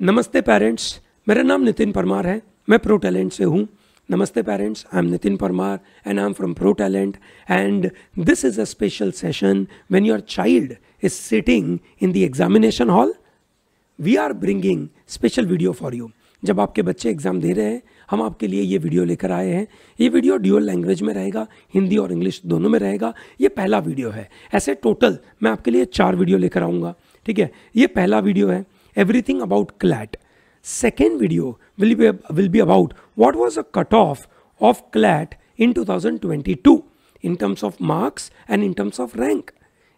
नमस्ते पेरेंट्स मेरा नाम नितिन परमार है मैं प्रो टैलेंट से हूँ नमस्ते parents I am Nitin Parmar and I am from Pro Talent and this is a special session when your child is sitting in the examination hall we are bringing special video for you जब आपके बच्चे exam दे रहे हैं हम आपके लिए ये video लेकर आए हैं ये वीडियो ड्यूअल लैंग्वेज में रहेगा हिंदी और इंग्लिश दोनों में रहेगा ये पहला वीडियो है ऐसे टोटल मैं आपके लिए चार वीडियो लेकर आऊँगा ठीक है ये पहला वीडियो है everything about CLAT. Second video will be, will be about what was the cutoff of CLAT in 2022 in terms of marks and in terms of rank.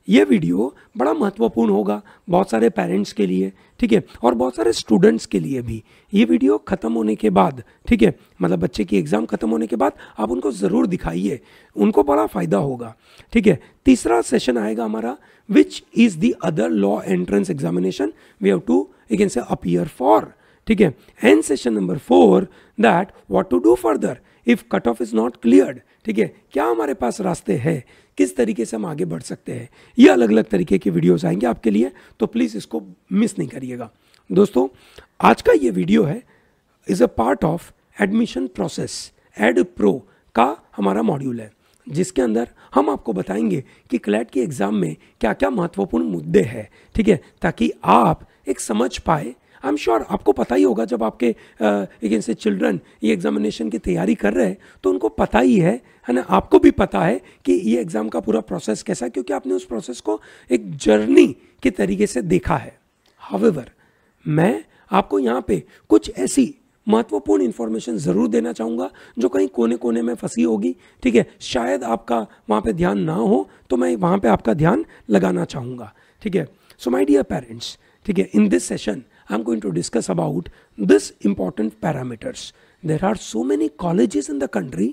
ये वीडियो बड़ा महत्वपूर्ण होगा बहुत सारे पेरेंट्स के लिए ठीक है और बहुत सारे स्टूडेंट्स के लिए भी ये वीडियो ख़त्म होने के बाद ठीक है मतलब बच्चे की एग्ज़ाम ख़त्म होने के बाद आप उनको ज़रूर दिखाइए उनको बड़ा फ़ायदा होगा ठीक है तीसरा सेशन आएगा हमारा which is the other law entrance examination we have to you can say appear for ठीक है and session number four that what to do further if cut off is not clear ठीक है क्या हमारे पास रास्ते है किस तरीके से हम आगे बढ़ सकते हैं ये अलग अलग तरीके के वीडियोस आएंगे आपके लिए तो प्लीज़ इसको मिस नहीं करिएगा दोस्तों आज का ये वीडियो है is a part of admission process Ed Pro का हमारा मॉड्यूल है जिसके अंदर हम आपको बताएंगे कि क्लैट के एग्ज़ाम में क्या क्या महत्वपूर्ण मुद्दे हैं ठीक है ताकि आप एक समझ पाए आई एम श्योर आपको पता ही होगा जब आपके अगेन से चिल्ड्रन ये एग्जामिनेशन की तैयारी कर रहे हैं तो उनको पता ही है है ना आपको भी पता है कि ये एग्ज़ाम का पूरा प्रोसेस कैसा है क्योंकि आपने उस प्रोसेस को एक जर्नी के तरीके से देखा है हावेवर मैं आपको यहाँ पे कुछ ऐसी महत्वपूर्ण इन्फॉर्मेशन ज़रूर देना चाहूँगा जो कहीं कोने कोने में फंसी होगी ठीक है शायद आपका वहाँ पे ध्यान ना हो तो मैं वहाँ पे आपका ध्यान लगाना चाहूँगा ठीक है सो माय डियर पेरेंट्स ठीक in this session i'm going to discuss about this important parameters there are so many colleges in the country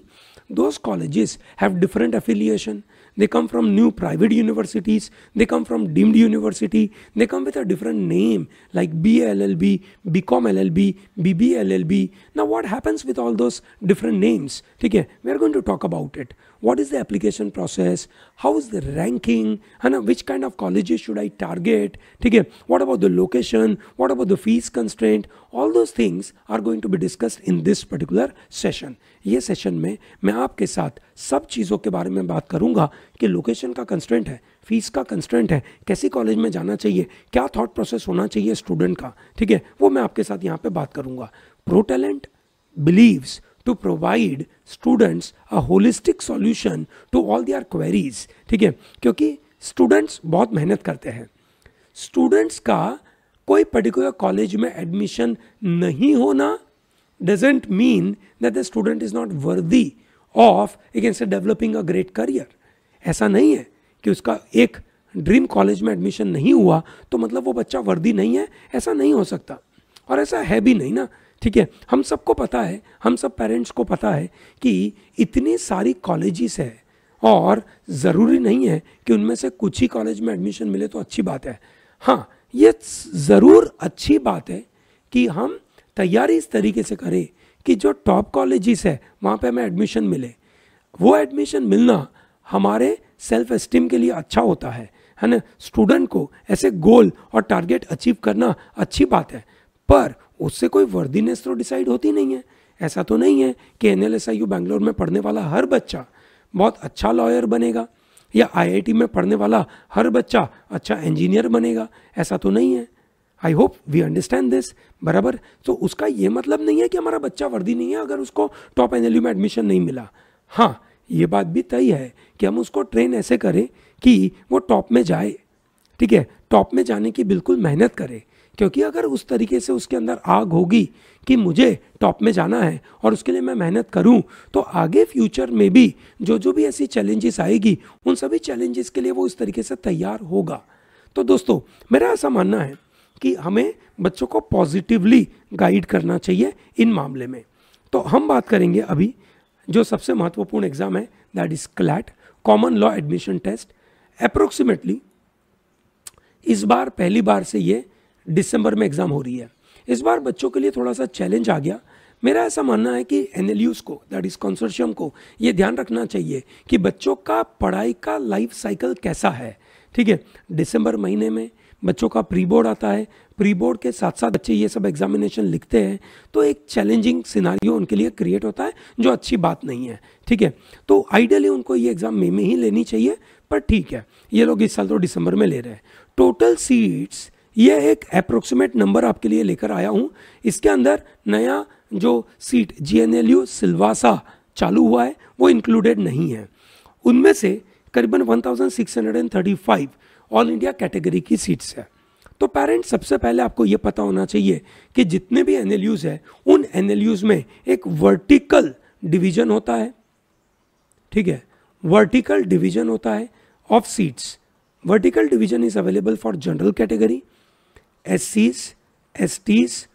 those colleges have different affiliation they come from new private universities they come from deemed university they come with a different name like bllb bcom llb bbllb now what happens with all those different names okay we are going to talk about it what is the application process how is the ranking and which kind of colleges should i target okay what about the location what about the fees constraint all those things are going to be discussed in this particular session ye session mein main aapke sath sab cheezon ke bare mein baat karunga ki location ka constraint hai fees का constant है कैसी college में जाना चाहिए क्या thought process होना चाहिए student का ठीक है वो मैं आपके साथ यहाँ पे बात करूंगा Pro Talent believes to provide students a holistic solution to all their queries ठीक है क्योंकि students बहुत मेहनत करते हैं students का कोई पर्टिकुलर कॉलेज में एडमिशन नहीं होना doesn't mean that the student is not worthy of against developing a great career ऐसा नहीं है कि उसका एक ड्रीम कॉलेज में एडमिशन नहीं हुआ तो मतलब वो बच्चा वर्दी नहीं है ऐसा नहीं हो सकता और ऐसा है भी नहीं ना ठीक है हम सबको पता है हम सब पेरेंट्स को पता है कि इतनी सारी कॉलेजेस है और ज़रूरी नहीं है कि उनमें से कुछ ही कॉलेज में एडमिशन मिले तो अच्छी बात है हाँ ये ज़रूर अच्छी बात है कि हम तैयारी इस तरीके से करें कि जो टॉप कॉलेजेस है वहाँ पे हमें एडमिशन मिले वो एडमिशन मिलना हमारे सेल्फ एस्टीम के लिए अच्छा होता है है ना स्टूडेंट को ऐसे गोल और टारगेट अचीव करना अच्छी बात है पर उससे कोई वर्दीनेस तो डिसाइड होती नहीं है ऐसा तो नहीं है कि N L S I U Bangalore में पढ़ने वाला हर बच्चा बहुत अच्छा लॉयर बनेगा या आई आई टी में पढ़ने वाला हर बच्चा अच्छा इंजीनियर बनेगा ऐसा तो नहीं है I hope we understand this बराबर तो उसका ये मतलब नहीं है कि हमारा बच्चा वर्दी नहीं है अगर उसको टॉप एन एल यू में एडमिशन नहीं मिला हाँ ये बात भी तय है कि हम उसको ट्रेन ऐसे करें कि वो टॉप में जाए ठीक है टॉप में जाने की बिल्कुल मेहनत करें क्योंकि अगर उस तरीके से उसके अंदर आग होगी कि मुझे टॉप में जाना है और उसके लिए मैं मेहनत करूं तो आगे फ्यूचर में भी जो जो भी ऐसी चैलेंजेस आएगी उन सभी चैलेंजेस के लिए वो इस तरीके से तैयार होगा तो दोस्तों मेरा ऐसा मानना है कि हमें बच्चों को पॉजिटिवली गाइड करना चाहिए इन मामले में तो हम बात करेंगे अभी जो सबसे महत्वपूर्ण एग्ज़ाम है that is CLAT common law admission test approximately इस बार पहली बार से ये दिसंबर में एग्ज़ाम हो रही है इस बार बच्चों के लिए थोड़ा सा चैलेंज आ गया मेरा ऐसा मानना है कि एन को दैट इज़ कॉन्सोर्शियम को ये ध्यान रखना चाहिए कि बच्चों का पढ़ाई का लाइफ साइकिल कैसा है ठीक है दिसंबर महीने में बच्चों का प्री बोर्ड आता है प्री बोर्ड के साथ साथ बच्चे ये सब एग्जामिनेशन लिखते हैं तो एक चैलेंजिंग सिनारियो उनके लिए क्रिएट होता है जो अच्छी बात नहीं है ठीक है तो आइडियली उनको ये एग्ज़ाम मई में ही लेनी चाहिए पर ठीक है ये लोग इस साल तो दिसंबर में ले रहे हैं टोटल सीट्स ये एक अप्रोक्सीमेट नंबर आपके लिए लेकर आया हूँ इसके अंदर नया जो seat G N L U Silvassa चालू हुआ है वो इंक्लूडेड नहीं है उनमें से करीबन 1635 ऑल इंडिया कैटेगरी की सीट्स है तो पेरेंट्स सबसे पहले आपको ये पता होना चाहिए कि जितने भी एन एल यूज हैं उन एन में एक वर्टिकल डिवीजन होता है ठीक है वर्टिकल डिवीजन होता है of seats vertical division is available for general category S S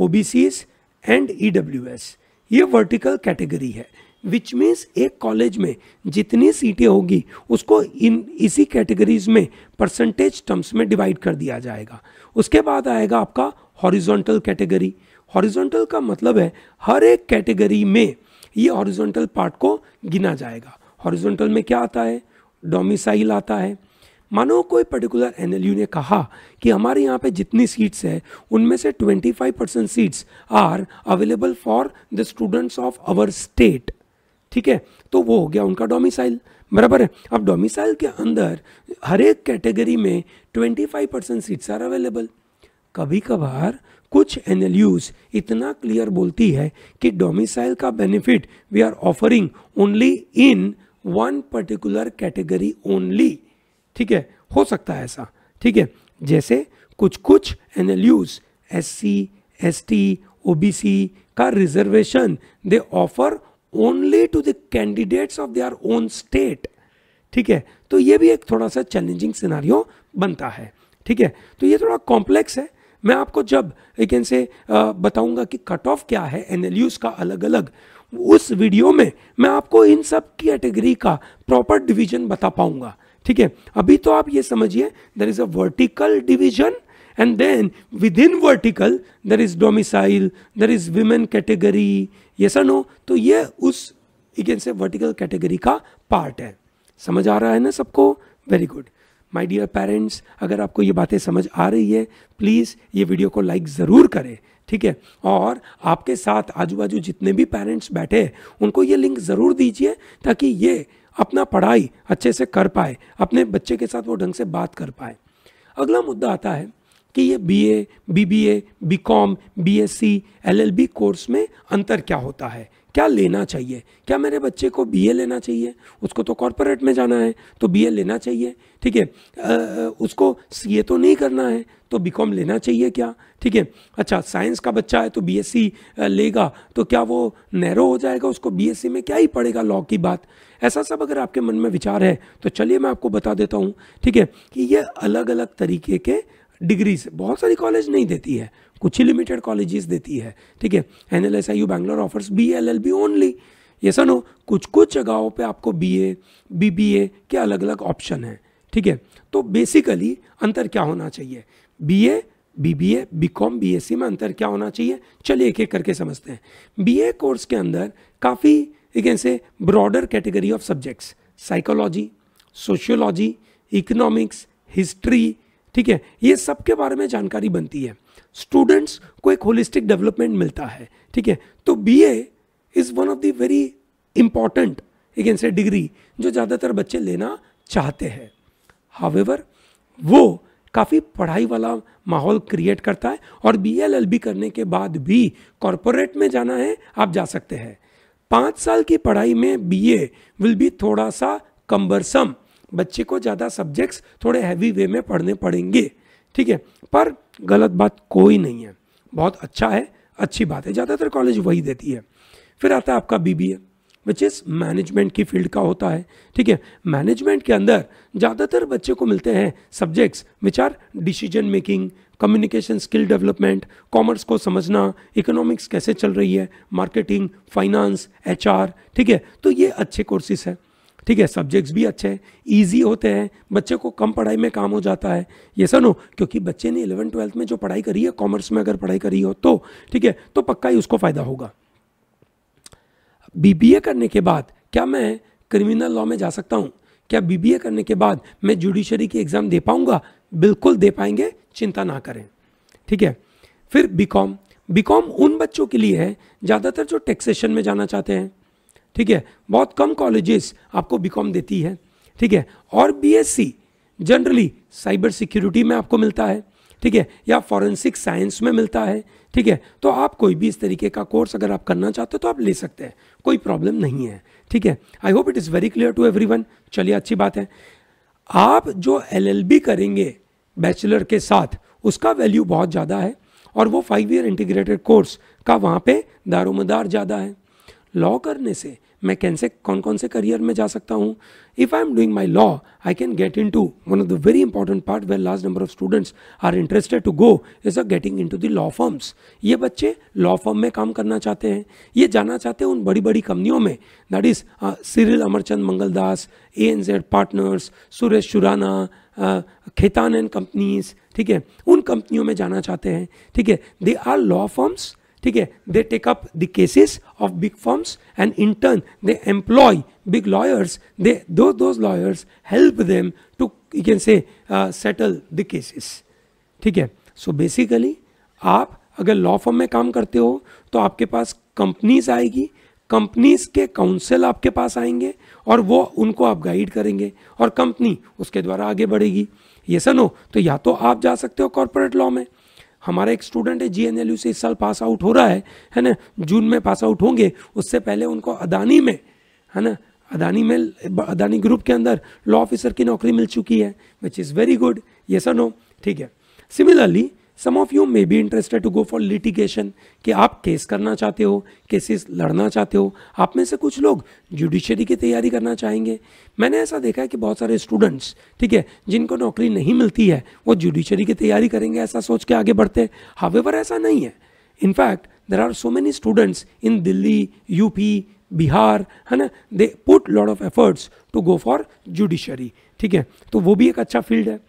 O B Cs and E W S ये वर्टिकल कैटेगरी है विच मीन्स एक कॉलेज में जितनी सीटें होगी उसको इन इसी कैटेगरीज में परसेंटेज टर्म्स में डिवाइड कर दिया जाएगा उसके बाद आएगा आपका हॉरिजोंटल कैटेगरी हॉरिजोंटल का मतलब है हर एक कैटेगरी में ये हॉरिजोंटल पार्ट को गिना जाएगा हॉरिजोंटल में क्या आता है डोमिसाइल आता है मानो कोई पर्टिकुलर एन ने कहा कि हमारे यहाँ पे जितनी सीट्स है उनमें से 25 percent seats are available for the students of our state ठीक है तो वो हो गया उनका डोमिसाइल बराबर है अब डोमिसाइल के अंदर हर एक कैटेगरी में 25 परसेंट सीट्स आर अवेलेबल कभी कभार कुछ एन इतना क्लियर बोलती है कि डोमिसाइल का benefit we are offering only in one particular category only ठीक है हो सकता है ऐसा ठीक है जैसे कुछ कुछ N L Us S C S T O B C का reservation they offer only to the candidates of their own state ठीक है तो ये भी एक थोड़ा सा चैलेंजिंग सिनारियो बनता है ठीक है तो ये थोड़ा कॉम्प्लेक्स है मैं आपको जब एक से बताऊंगा कि कट ऑफ क्या है एन का अलग अलग उस वीडियो में मैं आपको इन सब कैटेगरी का प्रॉपर डिवीजन बता पाऊंगा ठीक है अभी तो आप ये समझिए there is a vertical division and then within vertical there is domicile there is women category ये सर नो तो ये उस you can say vertical का पार्ट है समझ आ रहा है ना सबको very good my dear parents अगर आपको ये बातें समझ आ रही है प्लीज़ ये वीडियो को लाइक ज़रूर करें ठीक है और आपके साथ आजू बाजू जितने भी पेरेंट्स बैठे उनको ये लिंक ज़रूर दीजिए ताकि ये अपना पढ़ाई अच्छे से कर पाए अपने बच्चे के साथ वो ढंग से बात कर पाए अगला मुद्दा आता है कि ये B A B B A B com B S C L L B course में अंतर क्या होता है क्या लेना चाहिए क्या मेरे बच्चे को बी ए लेना चाहिए उसको तो कॉरपोरेट में जाना है तो बी ए लेना चाहिए ठीक है उसको सी ए तो नहीं करना है तो बी कॉम लेना चाहिए क्या ठीक है अच्छा साइंस का बच्चा है तो बीएससी लेगा तो क्या वो नैरो हो जाएगा उसको बीएससी में क्या ही पड़ेगा लॉ की बात ऐसा सब अगर आपके मन में विचार है तो चलिए मैं आपको बता देता हूँ ठीक है कि ये अलग अलग तरीके के डिग्रीज बहुत सारी कॉलेज नहीं देती है कुछ ही लिमिटेड कॉलेजेस देती है ठीक है N L S I U Bangalore offers B L L B only ये नो कुछ कुछ जगहों पे आपको B A B B A के अलग अलग ऑप्शन हैं ठीक है तो बेसिकली अंतर क्या होना चाहिए B A B B B A com B S C में अंतर क्या होना चाहिए चलिए एक एक करके समझते हैं बी ए कोर्स के अंदर काफ़ी एक ऐसे broader category of subjects psychology sociology economics history ठीक है ये सब के बारे में जानकारी बनती है स्टूडेंट्स को एक होलिस्टिक डेवलपमेंट मिलता है ठीक है तो A is one of the very important एक ऐसे डिग्री जो ज़्यादातर बच्चे लेना चाहते हैं हावेवर वो काफ़ी पढ़ाई वाला माहौल क्रिएट करता है और बी करने के बाद भी कॉरपोरेट में जाना है आप जा सकते हैं पाँच साल की पढ़ाई में ए विल बी थोड़ा सा कम्बरसम बच्चे को ज़्यादा सब्जेक्ट्स थोड़े हैवी वे में पढ़ने पड़ेंगे ठीक है पर गलत बात कोई नहीं है बहुत अच्छा है अच्छी बात है ज़्यादातर कॉलेज वही देती है फिर आता है आपका B B A which is management की फील्ड का होता है ठीक है मैनेजमेंट के अंदर ज़्यादातर बच्चे को मिलते हैं subjects which are decision making communication skill development commerce को समझना इकोनॉमिक्स कैसे चल रही है मार्केटिंग फाइनेंस एच ठीक है तो ये अच्छे कोर्सेस हैं ठीक है सब्जेक्ट्स भी अच्छे हैं ईजी होते हैं बच्चे को कम पढ़ाई में काम हो जाता है ये सर नो क्योंकि बच्चे ने इलेवन ट्वेल्थ में जो पढ़ाई करी है कॉमर्स में अगर पढ़ाई करी हो तो ठीक है तो पक्का ही उसको फ़ायदा होगा बीबीए करने के बाद क्या मैं क्रिमिनल लॉ में जा सकता हूँ क्या बीबीए करने के बाद मैं जुडिशरी की एग्ज़ाम दे पाऊँगा बिल्कुल दे पाएंगे चिंता ना करें ठीक है फिर बीकॉम बीकॉम उन बच्चों के लिए है ज़्यादातर जो टैक्सेशन में जाना चाहते हैं ठीक है बहुत कम कॉलेजेस आपको बीकॉम देती है ठीक है और बीएससी जनरली साइबर सिक्योरिटी में आपको मिलता है ठीक है या फॉरेंसिक साइंस में मिलता है ठीक है तो आप कोई भी इस तरीके का कोर्स अगर आप करना चाहते हो तो आप ले सकते हैं कोई प्रॉब्लम नहीं है ठीक है I hope it is very clear to every चलिए अच्छी बात है आप जो एल करेंगे बैचलर के साथ उसका वैल्यू बहुत ज़्यादा है और वो फाइव ईयर इंटीग्रेटेड कोर्स का वहाँ पे दारोमदार ज़्यादा है लॉ करने से मैं कैसे कौन कौन से करियर में जा सकता हूँ if I am doing my law I can get into one of the very important part where large number of students are interested to go is a getting into the law firms ये बच्चे law firm में काम करना चाहते हैं ये जाना चाहते हैं उन बड़ी बड़ी कंपनियों में that is Cyril Amarchand Mangaldas A N Z partners Suresh Shurana Khaitan and companies ठीक है उन कंपनियों में जाना चाहते हैं ठीक है दे आर लॉ फर्म्स ठीक है they take up the cases of big forms and in turn they employ big lawyers they do those lawyers help them to you can say settle the cases ठीक है so basically आप अगर law form में काम करते हो तो आपके पास कंपनीज आएगी कंपनीज के काउंसिल आपके पास आएंगे और वो उनको आप गाइड करेंगे और कंपनी उसके द्वारा आगे बढ़ेगी ये सनो तो या तो आप जा सकते हो कॉरपोरेट लॉ में हमारा एक स्टूडेंट है जी से इस साल पास आउट हो रहा है है ना जून में पास आउट होंगे उससे पहले उनको अदानी में है ना अदानी में अदानी ग्रुप के अंदर लॉ ऑफिसर की नौकरी मिल चुकी है विच इज़ वेरी गुड ये सर नो ठीक है similarly some of you may be interested to go for litigation कि आप केस करना चाहते हो केसेस लड़ना चाहते हो आप में से कुछ लोग जुडिशरी की तैयारी करना चाहेंगे मैंने ऐसा देखा है कि बहुत सारे स्टूडेंट्स ठीक है जिनको नौकरी नहीं मिलती है वो जुडिशरी की तैयारी करेंगे ऐसा सोच के आगे बढ़ते हैं हावेवर ऐसा नहीं है in fact there are so many students in Delhi UP Bihar है ना they put lot of efforts to go for judiciary ठीक है तो वो भी एक अच्छा फील्ड है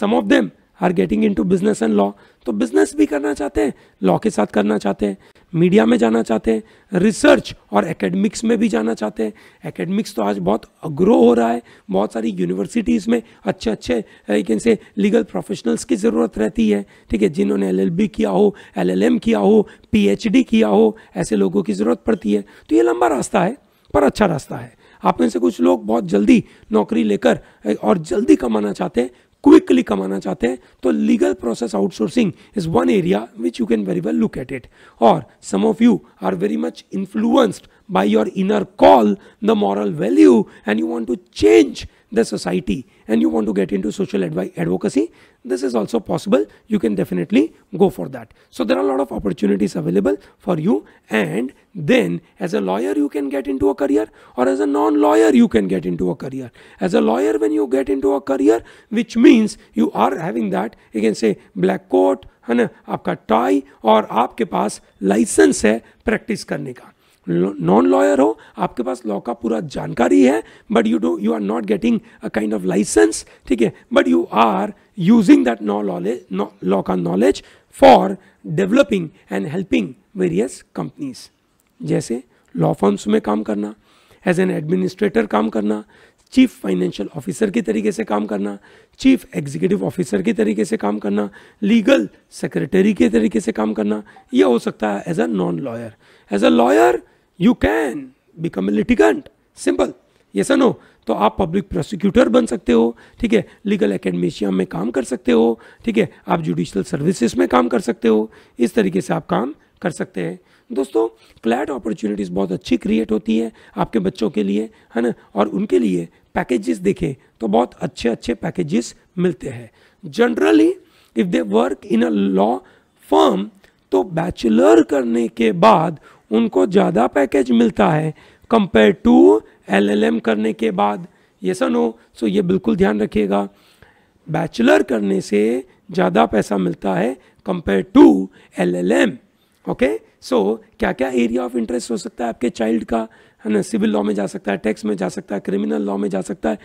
some of them are getting into business and law तो बिजनेस भी करना चाहते हैं लॉ के साथ करना चाहते हैं मीडिया में जाना चाहते हैं रिसर्च और एकेडमिक्स में भी जाना चाहते हैं एकेडमिक्स तो आज बहुत ग्रो हो रहा है बहुत सारी यूनिवर्सिटीज़ में अच्छे अच्छे यू से लीगल प्रोफेशनल्स की ज़रूरत रहती है ठीक है जिन्होंने बी किया हो एम किया हो डी किया हो ऐसे लोगों की ज़रूरत पड़ती है तो ये लंबा रास्ता है पर अच्छा रास्ता है आप में से कुछ लोग बहुत जल्दी नौकरी लेकर uh, और जल्दी कमाना चाहते हैं क्विकली कमाना चाहते हैं तो legal process outsourcing is one area which you can very well look at it और some of you are very much influenced by your inner call the moral value and you want to change the society and you want to get into social advocacy, this is also possible. You can definitely go for that. So there are a lot of opportunities available for you. And then as a lawyer, you can get into a career or as a non-lawyer, you can get into a career. As a lawyer, when you get into a career, which means you are having that, you can say black coat, है ना आपका tie और आपके पास licence है practice करने का non lawyer हो आपके पास लॉ का पूरा जानकारी है but you do you are not getting a kind of license ठीक है but you are using that knowledge law का knowledge for developing and helping various companies जैसे लॉ फर्म्स में काम करना एज एन एडमिनिस्ट्रेटर काम करना chief financial officer के तरीके से काम करना चीफ एग्जीक्यूटिव ऑफिसर के तरीके से काम करना लीगल सेक्रेटरी के तरीके से काम करना यह हो सकता है as a non lawyer as a lawyer you can become a litigant simple ये सनो तो आप पब्लिक प्रोसिक्यूटर बन सकते हो ठीक है लीगल एकेडमिशियम में काम कर सकते हो ठीक है आप जुडिशियल सर्विसेज में काम कर सकते हो इस तरीके से आप काम कर सकते हैं दोस्तों क्लैट अपॉर्चुनिटीज़ बहुत अच्छी क्रिएट होती है आपके बच्चों के लिए है ना और उनके लिए पैकेजेस देखें तो बहुत अच्छे अच्छे पैकेजेस मिलते हैं generally if they work in a law firm तो बैचलर करने के बाद उनको ज़्यादा पैकेज मिलता है कंपेयर टू एलएलएम करने के बाद ये सन हो सो ये बिल्कुल ध्यान रखिएगा बैचलर करने से ज़्यादा पैसा मिलता है compare to LLM okay so क्या क्या एरिया ऑफ इंटरेस्ट हो सकता है आपके चाइल्ड का है ना सिविल लॉ में जा सकता है टैक्स में जा सकता है क्रिमिनल लॉ में जा सकता है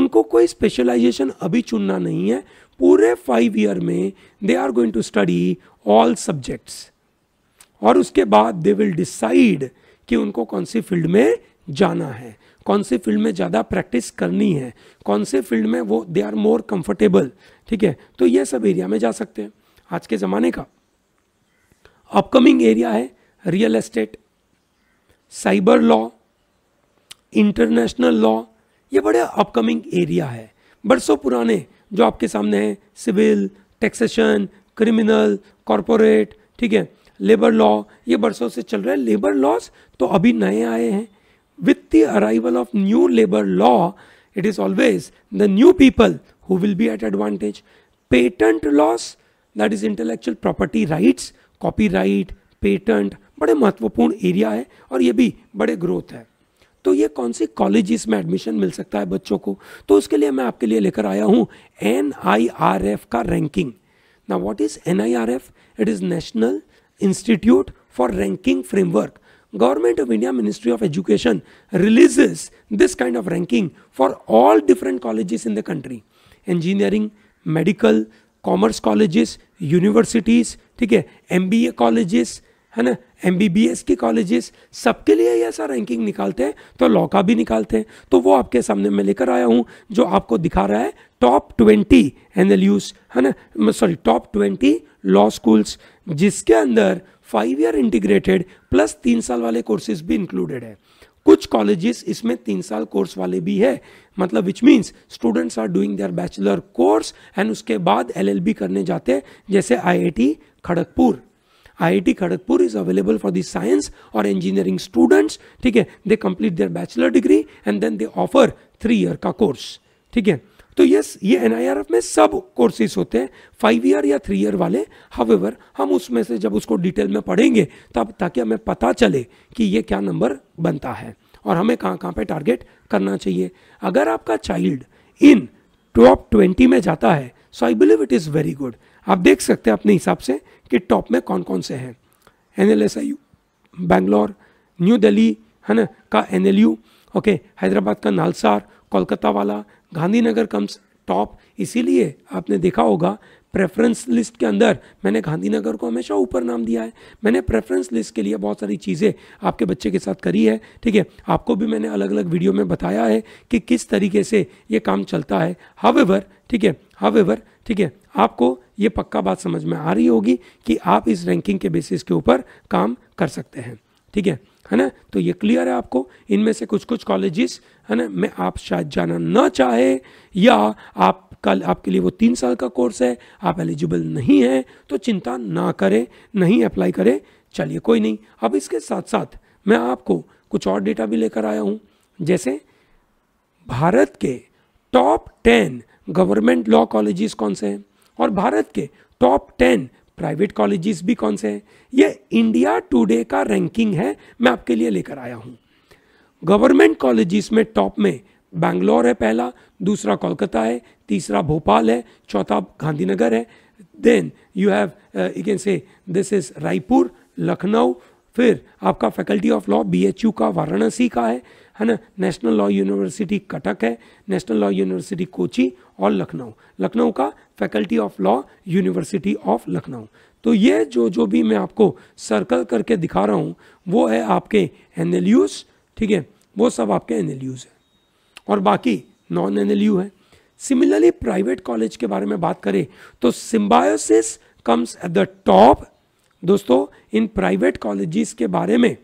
उनको कोई स्पेशलाइजेशन अभी चुनना नहीं है पूरे फाइव ईयर में they are going to study all subjects और उसके बाद दे विल डिसाइड कि उनको कौन सी फील्ड में जाना है कौन से फील्ड में ज़्यादा प्रैक्टिस करनी है कौन से फील्ड में वो दे आर मोर कंफर्टेबल ठीक है तो ये सब एरिया में जा सकते हैं आज के ज़माने का अपकमिंग एरिया है real estate cyber law international law ये बड़े अपकमिंग एरिया है बरसों पुराने जो आपके सामने हैं सिविल टैक्सेशन क्रिमिनल कॉरपोरेट ठीक है लेबर लॉ ये बरसों से चल रहा है लेबर लॉस तो अभी नए आए हैं with the arrival of new labour law it is always the new people who will be at advantage patent laws that is intellectual property rights copyright patent बड़े महत्वपूर्ण एरिया है और ये भी बड़े ग्रोथ है तो ये कौन सी कॉलेजेस में एडमिशन मिल सकता है बच्चों को तो उसके लिए मैं आपके लिए लेकर आया हूँ एन आई आर एफ का रैंकिंग ना what is N I R F it is National Institute for Ranking Framework Government of India Ministry of Education release this kind of ranking for all different colleges in the country engineering medical commerce colleges universities ठीक है M B A colleges है ना M B B S के colleges सबके लिए ऐसा ranking निकालते हैं तो लॉ का भी निकालते हैं तो वो आपके सामने मैं लेकर आया हूँ जो आपको दिखा रहा है top twenty N L Us है ना sorry top twenty law schools जिसके अंदर फाइव ईयर इंटीग्रेटेड प्लस तीन साल वाले कोर्सेज भी इंक्लूडेड है कुछ कॉलेजेस इसमें तीन साल कोर्स वाले भी है मतलब which means students are doing their bachelor course and उसके बाद एलएलबी करने जाते हैं जैसे IIT Kharagpur I Kharagpur is available for the science और इंजीनियरिंग स्टूडेंट्स ठीक है they complete their bachelor degree and then they offer three year का कोर्स ठीक है तो यस ये एन में सब कोर्सेज होते हैं फाइव ईयर या थ्री ईयर वाले हावेवर हम उसमें से जब उसको डिटेल में पढ़ेंगे तब ताकि हमें पता चले कि ये क्या नंबर बनता है और हमें कहाँ कहाँ पे टारगेट करना चाहिए अगर आपका चाइल्ड इन टॉप ट्वेंटी में जाता है so I believe it is very good आप देख सकते हैं अपने हिसाब से कि टॉप में कौन कौन से हैं N L S I U Bangalore New Delhi है ना का N L U okay Hyderabad का नालसार कोलकाता वाला गांधीनगर कम्स टॉप इसीलिए आपने देखा होगा प्रेफरेंस लिस्ट के अंदर मैंने गांधीनगर को हमेशा ऊपर नाम दिया है मैंने प्रेफरेंस लिस्ट के लिए बहुत सारी चीज़ें आपके बच्चे के साथ करी है ठीक है आपको भी मैंने अलग अलग वीडियो में बताया है कि किस तरीके से ये काम चलता है हावेवर ठीक है हावेवर ठीक है आपको ये पक्का बात समझ में आ रही होगी कि आप इस रैंकिंग के बेसिस के ऊपर काम कर सकते हैं ठीक है है ना तो ये क्लियर है आपको इनमें से कुछ कुछ कॉलेजेस है ना मैं आप शायद जाना ना चाहे या आप कल आपके लिए वो तीन साल का कोर्स है आप एलिजिबल नहीं हैं तो चिंता ना करें नहीं अप्लाई करें चलिए कोई नहीं अब इसके साथ साथ मैं आपको कुछ और डेटा भी लेकर आया हूँ जैसे भारत के top ten government law colleges कौन से हैं और भारत के टॉप टेन प्राइवेट कॉलेजेस भी कौन से हैं ये इंडिया टुडे का रैंकिंग है मैं आपके लिए लेकर आया हूँ गवर्नमेंट कॉलेजेस में टॉप में बैंगलोर है पहला दूसरा कोलकाता है तीसरा भोपाल है चौथा गांधीनगर है then you have you can say this is Raipur Lucknow फिर आपका फैकल्टी ऑफ लॉ बी का वाराणसी का है है ना नेशनल लॉ यूनिवर्सिटी कटक है नेशनल लॉ यूनिवर्सिटी कोची और लखनऊ लखनऊ का faculty of law university of Lucknow तो ये जो जो भी मैं आपको सर्कल करके दिखा रहा हूँ वो है आपके एन ठीक है वो सब आपके एन है और बाकी नॉन एन है सिमिलरली प्राइवेट कॉलेज के बारे में बात करें तो Symbiosis comes at the top दोस्तों इन प्राइवेट कॉलेजेस के बारे में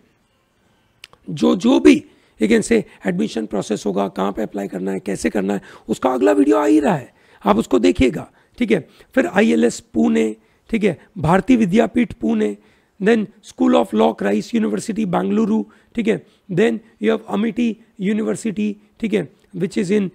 जो जो भी लेकिन से एडमिशन प्रोसेस होगा कहाँ पे अप्लाई करना है कैसे करना है उसका अगला वीडियो आ ही रहा है आप उसको देखिएगा ठीक है फिर आई एल एस पुणे ठीक है Bharati Vidyapeeth Pune then school of law Christ university Bengaluru ठीक है then you have Amity university ठीक है which is in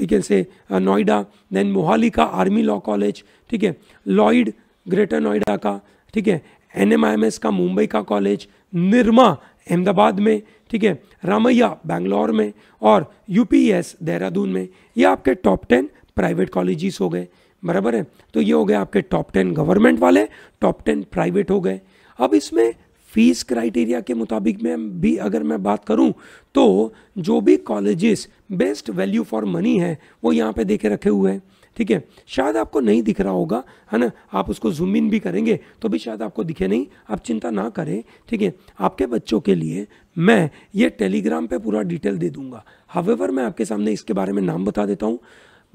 you can say Noida then Mohali का आर्मी लॉ कॉलेज ठीक है लॉयड ग्रेटर नोएडा का ठीक है N M M I S का मुंबई का कॉलेज निर्मा अहमदाबाद में ठीक है रामैया बेंगलोर में और यू पी एस देहरादून में ये आपके टॉप टेन प्राइवेट कॉलेजेस हो गए बराबर है तो ये हो गए आपके टॉप टेन गवर्नमेंट वाले टॉप टेन प्राइवेट हो गए अब इसमें फीस क्राइटेरिया के मुताबिक में भी अगर मैं बात करूं तो जो भी colleges best value for money है वो यहाँ पे देखे रखे हुए हैं ठीक है शायद आपको नहीं दिख रहा होगा है ना आप उसको जूम इन भी करेंगे तो भी शायद आपको दिखे नहीं आप चिंता ना करें ठीक है आपके बच्चों के लिए मैं ये टेलीग्राम पे पूरा डिटेल दे दूंगा हावेवर मैं आपके सामने इसके बारे में नाम बता देता हूँ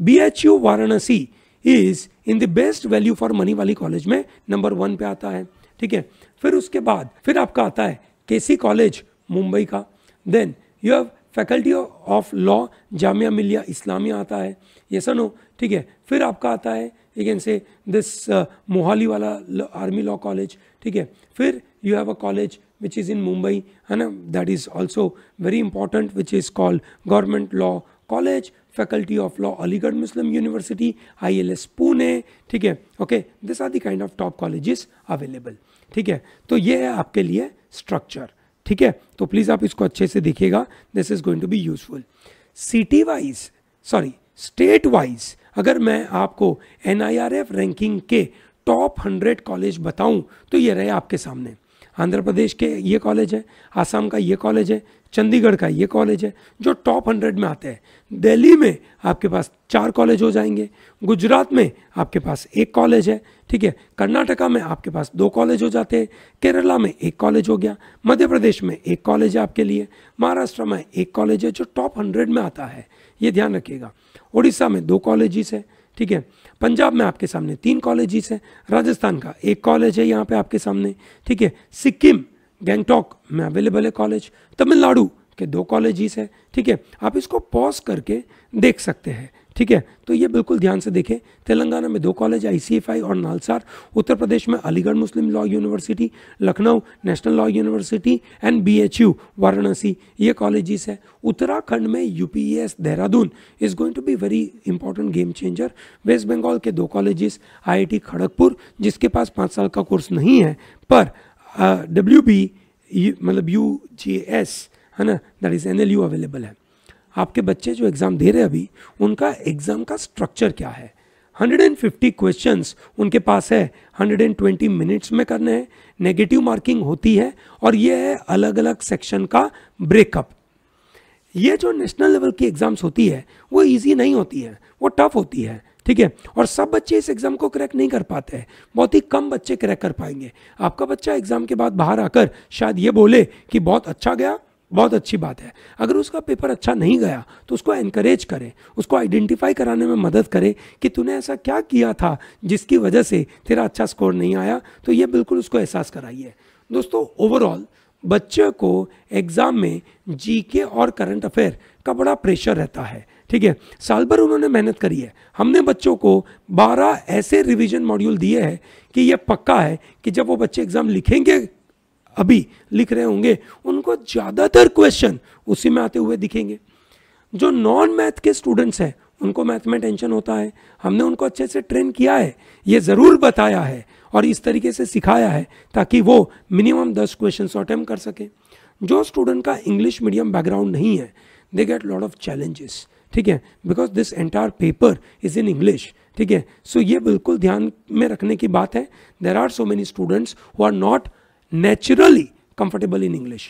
B Varanasi is in the best value for money वाली कॉलेज में नंबर वन पे आता है ठीक है फिर उसके बाद फिर आपका आता है केसी कॉलेज मुंबई का then you have faculty of law Jamia Millia Islamia आता है ये सनो ठीक है फिर आपका आता है you can say this Mohali वाला आर्मी लॉ कॉलेज ठीक है फिर you have a college which is in Mumbai है ना that is also very important which is called government law college faculty of law Aligarh Muslim university I L S Pune ठीक है okay this are the kind of top colleges available ठीक है तो ये है आपके लिए स्ट्रक्चर ठीक है तो प्लीज़ आप इसको अच्छे से देखिएगा this is going to be useful city wise sorry state wise अगर मैं आपको N I R F ranking के टॉप हंड्रेड कॉलेज बताऊं तो ये रहे आपके सामने आंध्र प्रदेश के ये कॉलेज है आसाम का ये कॉलेज है चंडीगढ़ का ये कॉलेज है जो टॉप हंड्रेड में आते हैं दिल्ली में आपके पास चार कॉलेज हो जाएंगे गुजरात में आपके पास एक कॉलेज है ठीक है कर्नाटका में आपके पास दो कॉलेज हो जाते हैं केरला में एक कॉलेज हो गया मध्य प्रदेश में एक कॉलेज है आपके लिए महाराष्ट्र में एक कॉलेज है जो टॉप हंड्रेड में आता है ये ध्यान रखिएगा उड़ीसा में दो कॉलेजेस है ठीक है पंजाब में आपके सामने तीन कॉलेजेस हैं राजस्थान का एक कॉलेज है यहाँ पे आपके सामने ठीक है सिक्किम गैंगटॉक में अवेलेबल है कॉलेज तमिलनाडु के दो कॉलेजेस हैं ठीक है आप इसको पॉज करके देख सकते हैं ठीक है तो ये बिल्कुल ध्यान से देखें तेलंगाना में दो कॉलेज आईसीएफआई और नालसार उत्तर प्रदेश में Aligarh Muslim law university Lucknow national law university and BHU Varanasi ये कॉलेजेस है उत्तराखंड में UPS e Dehradun is going to be very important game changer West Bengal के दो कॉलेजेस आई खड़गपुर जिसके पास पाँच साल का कोर्स नहीं है पर डब्ल्यू uh, बी मतलब यू जी एस है ना that is N L U available है आपके बच्चे जो एग्ज़ाम दे रहे हैं अभी उनका एग्ज़ाम का स्ट्रक्चर क्या है 150 क्वेश्चंस उनके पास है 120 मिनट्स में करने हैं नेगेटिव मार्किंग होती है और ये है अलग अलग सेक्शन का ब्रेकअप ये जो नेशनल लेवल की एग्ज़ाम्स होती है वो इजी नहीं होती है वो टफ होती है ठीक है और सब बच्चे इस एग्ज़ाम को क्रैक नहीं कर पाते हैं बहुत ही कम बच्चे क्रैक कर पाएंगे आपका बच्चा एग्ज़ाम के बाद बाहर आकर शायद ये बोले कि बहुत अच्छा गया बहुत अच्छी बात है अगर उसका पेपर अच्छा नहीं गया तो उसको एनकरेज करें उसको आइडेंटिफाई कराने में मदद करें कि तूने ऐसा क्या किया था जिसकी वजह से तेरा अच्छा स्कोर नहीं आया तो ये बिल्कुल उसको एहसास कराइए दोस्तों ओवरऑल बच्चे को एग्ज़ाम में जीके और करंट अफेयर का बड़ा प्रेशर रहता है ठीक है साल भर उन्होंने मेहनत करी है हमने बच्चों को 12 ऐसे रिवीजन मॉड्यूल दिए हैं कि यह पक्का है कि जब वो बच्चे एग्ज़ाम लिखेंगे अभी लिख रहे होंगे उनको ज़्यादातर क्वेश्चन उसी में आते हुए दिखेंगे जो नॉन मैथ के स्टूडेंट्स हैं उनको मैथ में टेंशन होता है हमने उनको अच्छे से ट्रेन किया है ये ज़रूर बताया है और इस तरीके से सिखाया है ताकि वो मिनिमम दस क्वेश्चन अटैम्प कर सकें जो स्टूडेंट का इंग्लिश मीडियम बैकग्राउंड नहीं है they get lot of challenges ठीक है because this entire paper is in English ठीक है सो ये बिल्कुल ध्यान में रखने की बात है there are so many students who are not naturally comfortable in English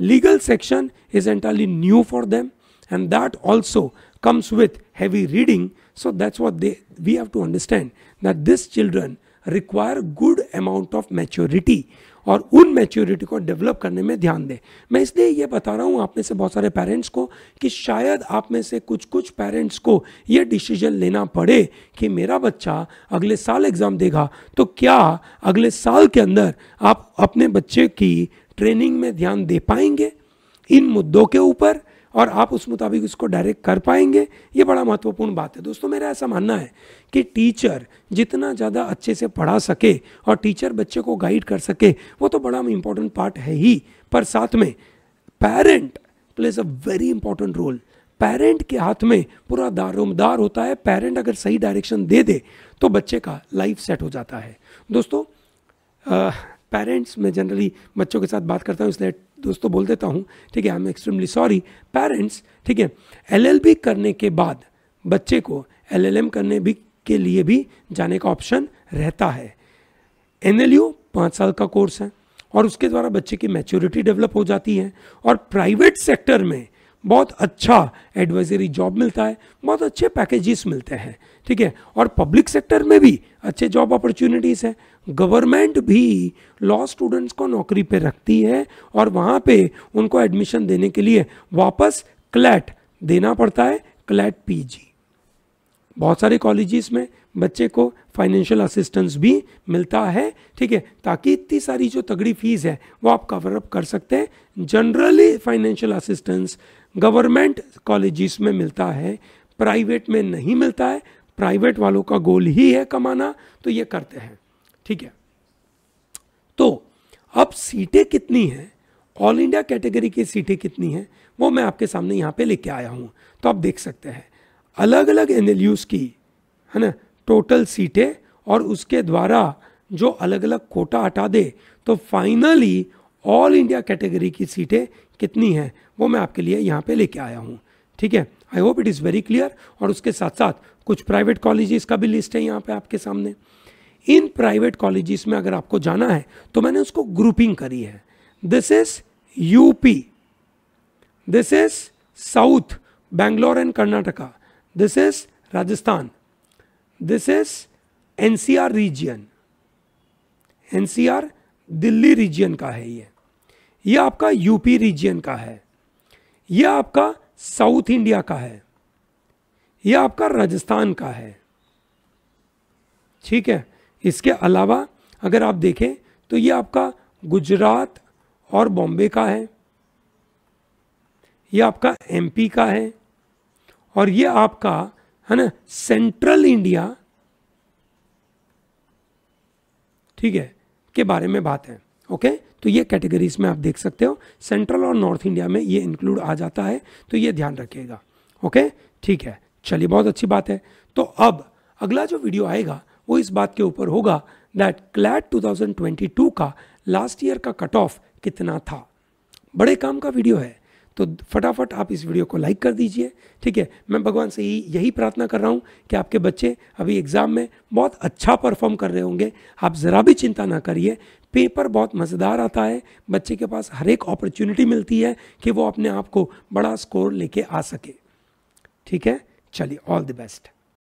legal section is entirely new for them and that also comes with heavy reading so that's what they we have to understand that this children require good amount of maturity और उन maturity को develop करने में ध्यान दें मैं इसलिए ये बता रहा हूँ आप में से बहुत सारे पेरेंट्स को कि शायद आप में से कुछ कुछ पेरेंट्स को ये डिसीजन लेना पड़े कि मेरा बच्चा अगले साल एग्ज़ाम देगा तो क्या अगले साल के अंदर आप अपने बच्चे की ट्रेनिंग में ध्यान दे पाएंगे इन मुद्दों के ऊपर और आप उस मुताबिक उसको डायरेक्ट कर पाएंगे ये बड़ा महत्वपूर्ण बात है दोस्तों मेरा ऐसा मानना है कि टीचर जितना ज़्यादा अच्छे से पढ़ा सके और टीचर बच्चे को गाइड कर सके वो तो बड़ा इम्पोर्टेंट पार्ट है ही पर साथ में parent plays a very important role parent के हाथ में पूरा दारोमदार होता है पेरेंट अगर सही डायरेक्शन दे दे तो बच्चे का लाइफ सेट हो जाता है दोस्तों पेरेंट्स मैं जनरली बच्चों के साथ बात करता हूँ इसलिए दोस्तों बोल देता हूँ ठीक है I am extremely sorry parents ठीक है बी करने के बाद बच्चे को एम करने भी के लिए भी जाने का ऑप्शन रहता है एन एल यू पाँच साल का कोर्स है और उसके द्वारा बच्चे की मैच्योरिटी डेवलप हो जाती है और प्राइवेट सेक्टर में बहुत अच्छा एडवाइजरी जॉब मिलता है बहुत अच्छे पैकेजेस मिलते हैं ठीक है और पब्लिक सेक्टर में भी अच्छे जॉब अपॉर्चुनिटीज़ हैं गवर्नमेंट भी लॉ स्टूडेंट्स को नौकरी पे रखती है और वहाँ पे उनको एडमिशन देने के लिए वापस क्लैट देना पड़ता है क्लैट पीजी बहुत सारे कॉलेजेस में बच्चे को फाइनेंशियल असिस्टेंस भी मिलता है ठीक है ताकि इतनी सारी जो तगड़ी फीस है वो आप कवर अप कर सकते हैं generally financial assistance government colleges में मिलता है प्राइवेट में नहीं मिलता है प्राइवेट वालों का गोल ही है कमाना तो ये करते हैं ठीक है तो अब सीटें कितनी हैं ऑल इंडिया कैटेगरी की सीटें कितनी हैं वो मैं आपके सामने यहाँ पे लेके आया हूँ तो आप देख सकते हैं अलग अलग एन की है ना टोटल सीटें और उसके द्वारा जो अलग अलग कोटा हटा दे तो फाइनली ऑल इंडिया कैटेगरी की सीटें कितनी हैं वो मैं आपके लिए यहाँ पे लेके आया हूँ ठीक है I hope it is very clear और उसके साथ साथ कुछ प्राइवेट कॉलेजेस का भी लिस्ट है यहाँ पे आपके सामने इन प्राइवेट कॉलेजेस में अगर आपको जाना है तो मैंने उसको ग्रुपिंग करी है this is UP this is south Bangalore and Karnataka this is Rajasthan this is NCR region NCR Delhi region का है ये ये आपका यूपी रीजन का है ये आपका साउथ इंडिया का है ये आपका राजस्थान का है ठीक है इसके अलावा अगर आप देखें तो ये आपका गुजरात और बॉम्बे का है ये आपका एमपी का है और ये आपका है ना सेंट्रल इंडिया ठीक है के बारे में बात है ओके तो ये कैटेगरीज में आप देख सकते हो सेंट्रल और नॉर्थ इंडिया में ये इंक्लूड आ जाता है तो ये ध्यान रखिएगा ओके ठीक है चलिए बहुत अच्छी बात है तो अब अगला जो वीडियो आएगा वो इस बात के ऊपर होगा दैट क्लैट 2022 का लास्ट ईयर का कट ऑफ कितना था बड़े काम का वीडियो है तो फटाफट आप इस वीडियो को लाइक कर दीजिए ठीक है मैं भगवान से ही यही प्रार्थना कर रहा हूँ कि आपके बच्चे अभी एग्ज़ाम में बहुत अच्छा परफॉर्म कर रहे होंगे आप ज़रा भी चिंता ना करिए पेपर बहुत मज़ेदार आता है बच्चे के पास हर एक अपॉर्चुनिटी मिलती है कि वो अपने आप को बड़ा स्कोर लेके आ सके ठीक है चलिए ऑल द बेस्ट